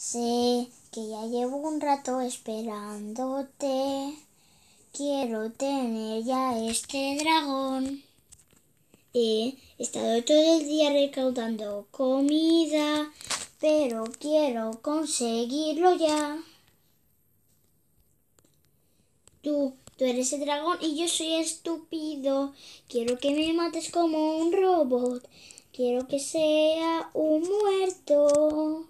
Sé que ya llevo un rato esperándote. Quiero tener ya este dragón. He estado todo el día recaudando comida, pero quiero conseguirlo ya. Tú, tú eres el dragón y yo soy estúpido. Quiero que me mates como un robot. Quiero que sea un muerto.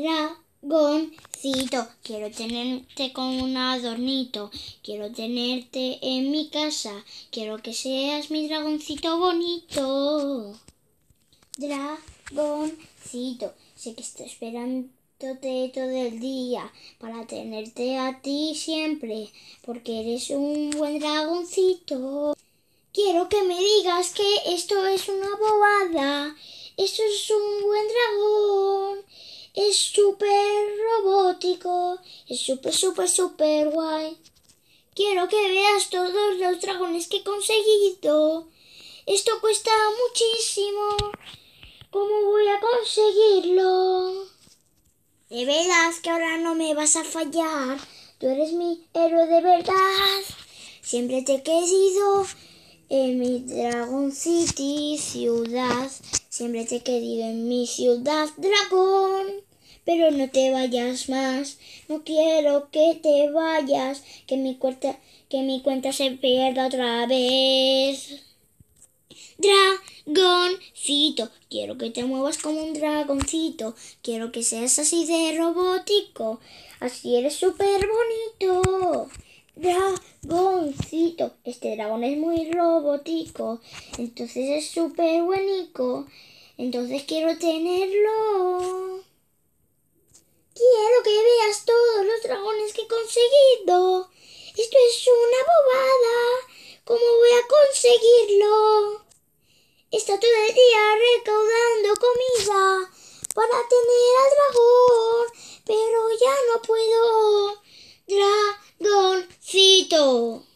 Dragoncito, quiero tenerte con un adornito, quiero tenerte en mi casa, quiero que seas mi dragoncito bonito. Dragoncito, sé que estoy esperándote todo el día para tenerte a ti siempre, porque eres un buen dragoncito. Quiero que me digas que esto es una bobada, esto es un buen dragón es súper robótico, es súper, súper, súper guay. Quiero que veas todos los dragones que he conseguido. Esto cuesta muchísimo. ¿Cómo voy a conseguirlo? De verdad que ahora no me vas a fallar. Tú eres mi héroe de verdad. Siempre te he querido en mi Dragon City ciudad. Siempre te he querido en mi ciudad dragón pero no te vayas más. No quiero que te vayas, que mi cuenta, que mi cuenta se pierda otra vez. Dragoncito, quiero que te muevas como un dragoncito, quiero que seas así de robótico, así eres súper bonito. Dragoncito, este dragón es muy robótico, entonces es súper buenico, entonces quiero tenerlo. Esto es una bobada. ¿Cómo voy a conseguirlo? Está todo el día recaudando comida para tener al dragón, pero ya no puedo. Dragoncito.